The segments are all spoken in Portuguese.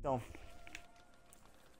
Então.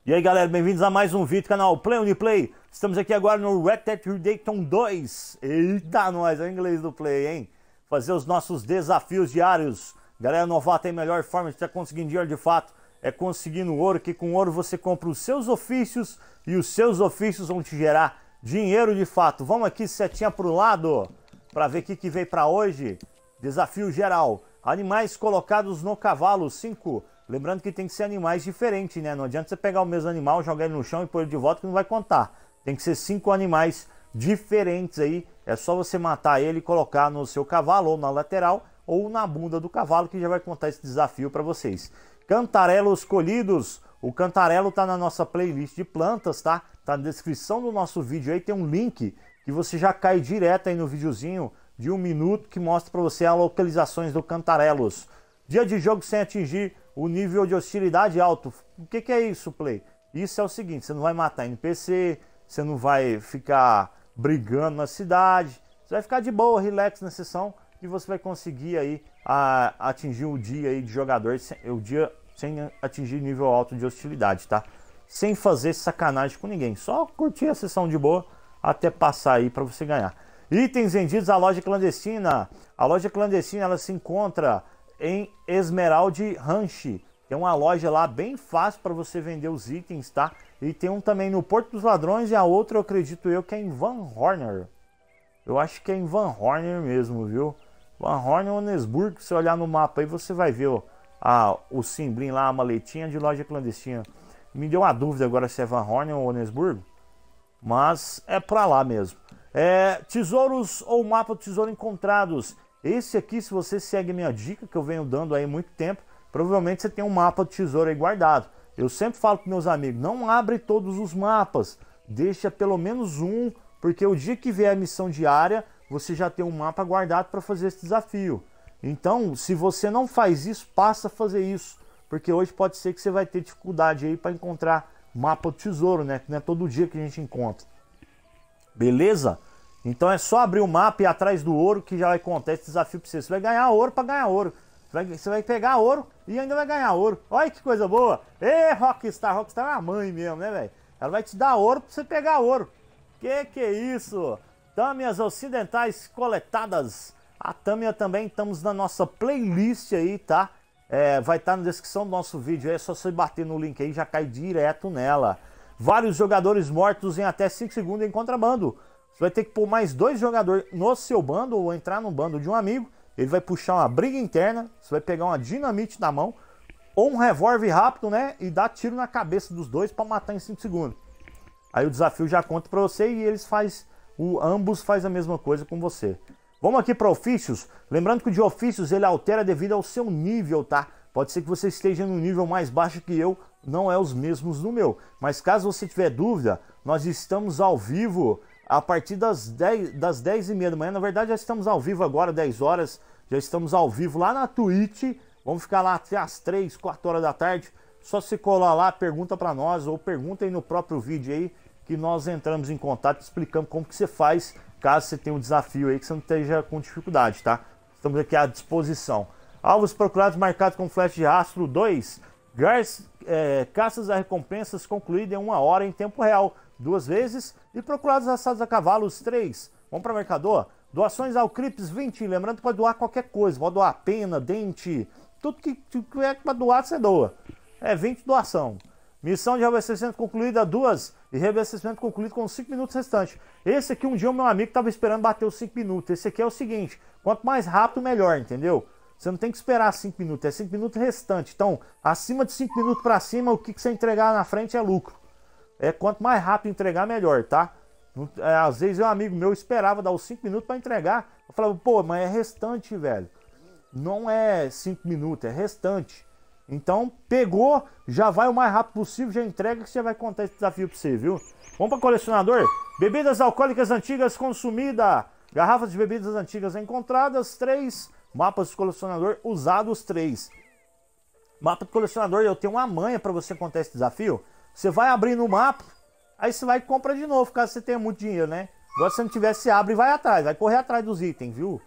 E aí galera, bem-vindos a mais um vídeo do canal Play Uniplay. Estamos aqui agora no Red Dead Redemption 2. Eita, nós, é o inglês do Play, hein? Fazer os nossos desafios diários. Galera novata é tem melhor forma de estar conseguindo dinheiro de fato é conseguindo ouro, que com ouro você compra os seus ofícios e os seus ofícios vão te gerar dinheiro de fato. Vamos aqui, setinha pro lado, para ver o que, que veio para hoje. Desafio geral, animais colocados no cavalo, 5. Lembrando que tem que ser animais diferentes, né? Não adianta você pegar o mesmo animal, jogar ele no chão e pôr ele de volta que não vai contar. Tem que ser cinco animais diferentes aí. É só você matar ele e colocar no seu cavalo ou na lateral ou na bunda do cavalo que já vai contar esse desafio para vocês. Cantarelos colhidos. O cantarelo está na nossa playlist de plantas, tá? Tá na descrição do nosso vídeo aí, tem um link que você já cai direto aí no videozinho de um minuto que mostra para você as localizações do Cantarelos. Dia de jogo sem atingir o nível de hostilidade alto. O que, que é isso, Play? Isso é o seguinte, você não vai matar NPC, você não vai ficar brigando na cidade, você vai ficar de boa, relax na sessão, e você vai conseguir aí a, atingir o dia aí de jogador, o dia sem atingir nível alto de hostilidade, tá? Sem fazer sacanagem com ninguém, só curtir a sessão de boa até passar aí para você ganhar. Itens vendidos à loja clandestina. A loja clandestina ela se encontra em Esmeralda Ranch. Tem uma loja lá bem fácil para você vender os itens, tá? E tem um também no Porto dos Ladrões e a outra, eu acredito eu, que é em Van Horner. Eu acho que é em Van Horner mesmo, viu? Van Horn Onesburg, se olhar no mapa aí, você vai ver ó, a, o simbrim lá, a maletinha de loja clandestina. Me deu uma dúvida agora se é Van Horn ou Onesburg, mas é para lá mesmo. É, tesouros ou mapa do tesouro encontrados. Esse aqui, se você segue minha dica que eu venho dando aí muito tempo, provavelmente você tem um mapa do tesouro aí guardado. Eu sempre falo para meus amigos, não abre todos os mapas, deixa pelo menos um, porque o dia que vier a missão diária, você já tem um mapa guardado para fazer esse desafio. Então, se você não faz isso, passa a fazer isso, porque hoje pode ser que você vai ter dificuldade aí para encontrar mapa do tesouro, né? Que não é todo dia que a gente encontra. Beleza? Então é só abrir o mapa e ir atrás do ouro que já vai contar esse desafio para você. Você vai ganhar ouro para ganhar ouro. Você vai, pegar ouro e ainda vai ganhar ouro. Olha que coisa boa! Ê, Rockstar! Rockstar é uma mãe mesmo, né, velho? Ela vai te dar ouro para você pegar ouro. Que que é isso? tâmias ocidentais coletadas. A tâmia também estamos na nossa playlist aí, tá? É, vai estar tá na descrição do nosso vídeo, é só você bater no link aí já cai direto nela. Vários jogadores mortos em até 5 segundos em contrabando. Você vai ter que pôr mais dois jogadores no seu bando ou entrar no bando de um amigo. Ele vai puxar uma briga interna, você vai pegar uma dinamite na mão ou um revólver rápido, né? E dar tiro na cabeça dos dois para matar em 5 segundos. Aí o desafio já conta para você e eles fazem o, ambos faz a mesma coisa com você. Vamos aqui para ofícios. Lembrando que o de ofícios ele altera devido ao seu nível, tá? Pode ser que você esteja no nível mais baixo que eu, não é os mesmos no meu. Mas caso você tiver dúvida, nós estamos ao vivo a partir das 10, das 10 e meia da manhã. Na verdade, já estamos ao vivo agora, 10 horas. Já estamos ao vivo lá na Twitch. Vamos ficar lá até as 3, 4 horas da tarde. Só se colar lá, pergunta para nós ou pergunta aí no próprio vídeo aí que nós entramos em contato e explicamos como que você faz caso você tenha um desafio aí que você não esteja com dificuldade, tá? Estamos aqui à disposição. Alvos procurados marcados com flash de rastro 2. Gars, é, caças a recompensas concluídas em uma hora em tempo real, duas vezes. E procurados assados a cavalos, 3. Vamos para o mercador? Doações ao Crips 20. Lembrando que pode doar qualquer coisa. Pode doar pena, dente, tudo que tiver é para doar, você doa. É 20 doação. Missão de reabastecimento concluída, duas. E reabastecimento concluído com cinco minutos restantes. Esse aqui, um dia, o meu amigo estava esperando bater os cinco minutos. Esse aqui é o seguinte: quanto mais rápido, melhor, entendeu? Você não tem que esperar cinco minutos, é cinco minutos restante. Então, acima de cinco minutos para cima, o que, que você entregar na frente é lucro. É quanto mais rápido entregar, melhor, tá? É, às vezes, um amigo meu esperava dar os cinco minutos para entregar. Eu falava, pô, mas é restante, velho. Não é cinco minutos, é restante. Então, pegou, já vai o mais rápido possível, já entrega que você vai contar esse desafio pra você, viu? Vamos pra colecionador? Bebidas alcoólicas antigas consumida. Garrafas de bebidas antigas encontradas, três. Mapas de colecionador usados, três. Mapa de colecionador, eu tenho uma manha para você contar esse desafio. Você vai abrir no mapa, aí você vai e compra de novo, caso você tenha muito dinheiro, né? Agora se não tiver, você abre e vai atrás, vai correr atrás dos itens, viu?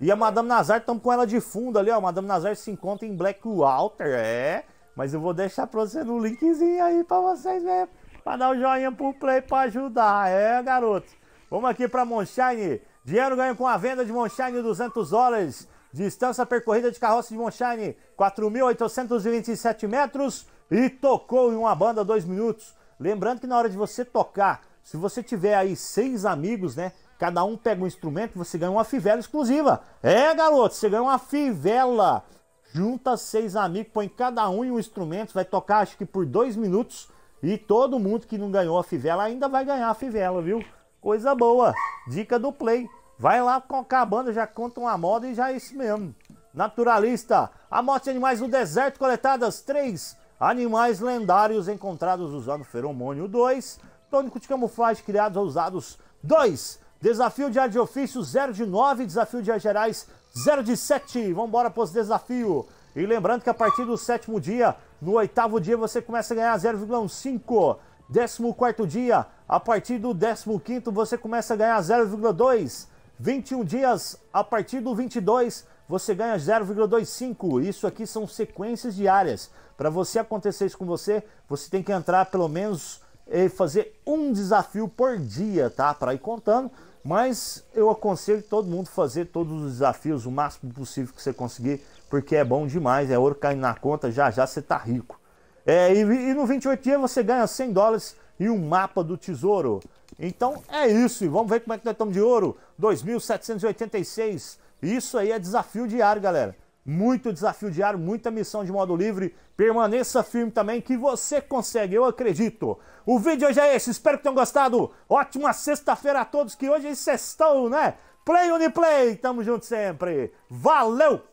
E a Madame Nazar, estamos com ela de fundo ali, ó. Madame Nazar se encontra em Blackwater, é. Mas eu vou deixar pra você no linkzinho aí pra vocês verem. Pra dar o um joinha pro play pra ajudar, é, garoto. Vamos aqui pra Monshine. Dinheiro ganho com a venda de Monshine, 200 dólares. Distância percorrida de carroça de Monshine, 4.827 metros. E tocou em uma banda, dois minutos. Lembrando que na hora de você tocar, se você tiver aí seis amigos, né? Cada um pega um instrumento, você ganha uma fivela exclusiva. É, garoto, você ganha uma fivela. Junta seis amigos, põe cada um em um instrumento, vai tocar acho que por dois minutos. E todo mundo que não ganhou a fivela ainda vai ganhar a fivela, viu? Coisa boa. Dica do Play. Vai lá com a banda, já conta uma moda e já é isso mesmo. Naturalista. A morte de animais no deserto coletadas. três. Animais lendários encontrados usando feromônio. dois. Tônico de camuflagem criados ou usados. dois. Desafio Diário de Ofício 0 de 9, Desafio de de Gerais 0 de 7. Vamos embora para os desafios. E lembrando que a partir do sétimo dia, no oitavo dia você começa a ganhar 0,15. Décimo quarto dia, a partir do décimo quinto você começa a ganhar 0,2. 21 dias, a partir do 22 você ganha 0,25. Isso aqui são sequências diárias. Para você acontecer isso com você, você tem que entrar pelo menos é, fazer um desafio por dia, tá? Para ir contando. Mas eu aconselho todo mundo fazer todos os desafios o máximo possível que você conseguir, porque é bom demais, é ouro caindo na conta, já já você tá rico. É, e, e no 28 dias você ganha 100 dólares e um mapa do tesouro. Então é isso, e vamos ver como é que nós estamos de ouro. 2.786, isso aí é desafio diário, galera muito desafio diário, muita missão de modo livre. Permaneça firme também que você consegue, eu acredito. O vídeo hoje é esse, espero que tenham gostado. Ótima sexta-feira a todos, que hoje é sextou, né? Play Uniplay, tamo junto sempre. Valeu!